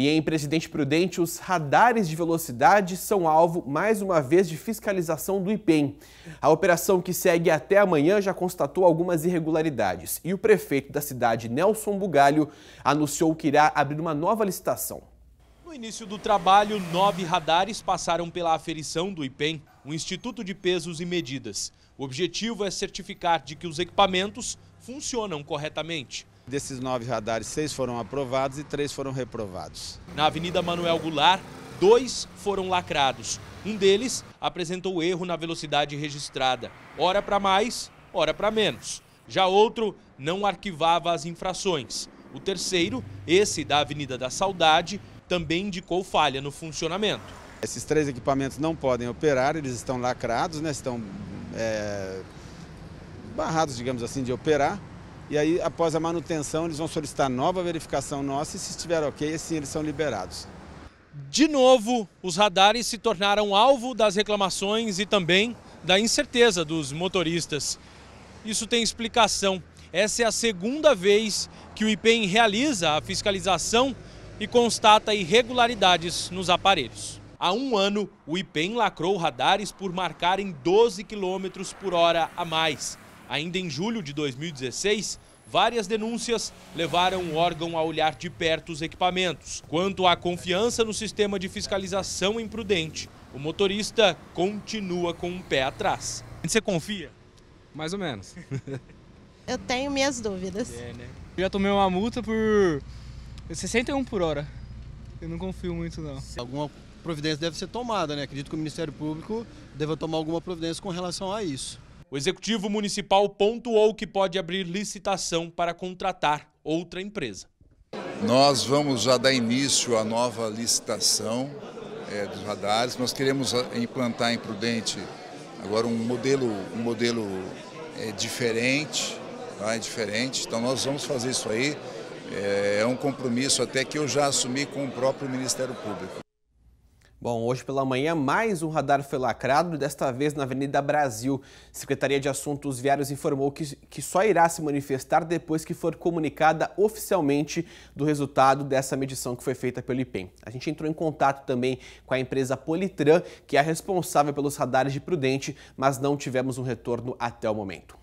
E em Presidente Prudente, os radares de velocidade são alvo mais uma vez de fiscalização do IPEM. A operação que segue até amanhã já constatou algumas irregularidades e o prefeito da cidade, Nelson Bugalho, anunciou que irá abrir uma nova licitação. No início do trabalho, nove radares passaram pela aferição do IPEM, o um Instituto de Pesos e Medidas. O objetivo é certificar de que os equipamentos funcionam corretamente. Desses nove radares, seis foram aprovados e três foram reprovados. Na Avenida Manuel Goulart, dois foram lacrados. Um deles apresentou erro na velocidade registrada, hora para mais, hora para menos. Já outro não arquivava as infrações. O terceiro, esse da Avenida da Saudade, também indicou falha no funcionamento. Esses três equipamentos não podem operar, eles estão lacrados, né? estão é, barrados, digamos assim, de operar. E aí, após a manutenção, eles vão solicitar nova verificação nossa e se estiver ok, assim eles são liberados. De novo, os radares se tornaram alvo das reclamações e também da incerteza dos motoristas. Isso tem explicação. Essa é a segunda vez que o IPEM realiza a fiscalização e constata irregularidades nos aparelhos. Há um ano, o IPEM lacrou radares por marcarem 12 km por hora a mais. Ainda em julho de 2016, várias denúncias levaram o órgão a olhar de perto os equipamentos. Quanto à confiança no sistema de fiscalização imprudente, o motorista continua com um pé atrás. Você confia? Mais ou menos. Eu tenho minhas dúvidas. É, né? Eu já tomei uma multa por 61 por hora. Eu não confio muito, não. Alguma providência deve ser tomada, né? Acredito que o Ministério Público deva tomar alguma providência com relação a isso. O Executivo Municipal pontuou que pode abrir licitação para contratar outra empresa. Nós vamos já dar início à nova licitação é, dos radares. Nós queremos ah, implantar em Prudente agora um modelo, um modelo é, diferente, tá? é diferente. Então nós vamos fazer isso aí. É, é um compromisso até que eu já assumi com o próprio Ministério Público. Bom, hoje pela manhã, mais um radar foi lacrado, desta vez na Avenida Brasil. Secretaria de Assuntos Viários informou que, que só irá se manifestar depois que for comunicada oficialmente do resultado dessa medição que foi feita pelo IPEM. A gente entrou em contato também com a empresa Politran, que é responsável pelos radares de Prudente, mas não tivemos um retorno até o momento.